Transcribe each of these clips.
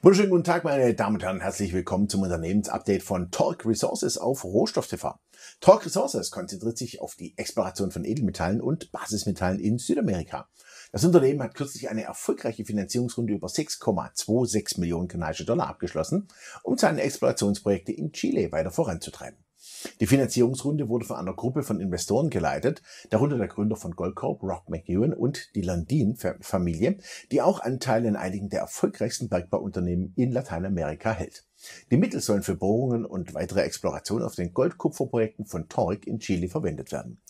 Wunderschönen guten Tag, meine Damen und Herren. Herzlich willkommen zum Unternehmensupdate von Torque Resources auf Rohstoff TV. Torque Resources konzentriert sich auf die Exploration von Edelmetallen und Basismetallen in Südamerika. Das Unternehmen hat kürzlich eine erfolgreiche Finanzierungsrunde über 6,26 Millionen kanadische Dollar abgeschlossen, um seine Explorationsprojekte in Chile weiter voranzutreiben. Die Finanzierungsrunde wurde von einer Gruppe von Investoren geleitet, darunter der Gründer von Goldcorp, Rock McEwen und die Landin-Familie, die auch Anteile in einigen der erfolgreichsten Bergbauunternehmen in Lateinamerika hält. Die Mittel sollen für Bohrungen und weitere Exploration auf den Goldkupferprojekten von Torek in Chile verwendet werden.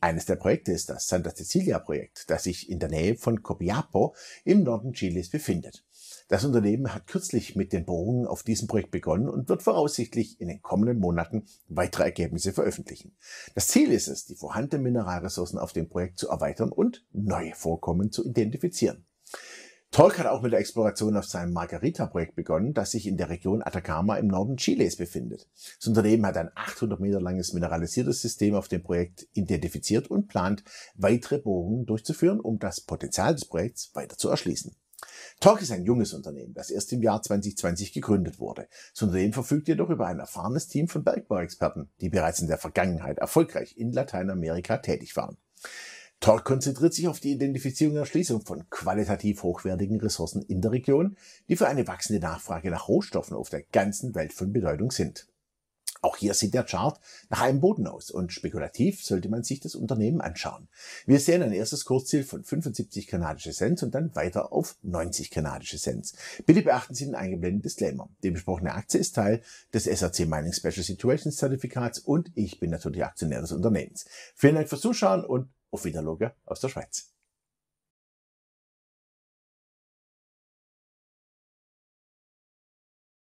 Eines der Projekte ist das Santa Cecilia-Projekt, das sich in der Nähe von Copiapo im Norden Chiles befindet. Das Unternehmen hat kürzlich mit den Bohrungen auf diesem Projekt begonnen und wird voraussichtlich in den kommenden Monaten weitere Ergebnisse veröffentlichen. Das Ziel ist es, die vorhandenen Mineralressourcen auf dem Projekt zu erweitern und neue Vorkommen zu identifizieren. Tolk hat auch mit der Exploration auf seinem Margarita-Projekt begonnen, das sich in der Region Atacama im Norden Chiles befindet. Das Unternehmen hat ein 800 Meter langes mineralisiertes System auf dem Projekt identifiziert und plant, weitere Bohrungen durchzuführen, um das Potenzial des Projekts weiter zu erschließen. Torque ist ein junges Unternehmen, das erst im Jahr 2020 gegründet wurde. Das Unternehmen verfügt jedoch über ein erfahrenes Team von Bergbauexperten, die bereits in der Vergangenheit erfolgreich in Lateinamerika tätig waren. Torque konzentriert sich auf die Identifizierung und Erschließung von qualitativ hochwertigen Ressourcen in der Region, die für eine wachsende Nachfrage nach Rohstoffen auf der ganzen Welt von Bedeutung sind. Auch hier sieht der Chart nach einem Boden aus und spekulativ sollte man sich das Unternehmen anschauen. Wir sehen ein erstes Kursziel von 75 kanadische Cent und dann weiter auf 90 kanadische Cent. Bitte beachten Sie den eingeblendeten Disclaimer. Die besprochene Aktie ist Teil des SRC Mining Special Situations Zertifikats und ich bin natürlich Aktionär des Unternehmens. Vielen Dank fürs Zuschauen und auf Wiedersehen aus der Schweiz.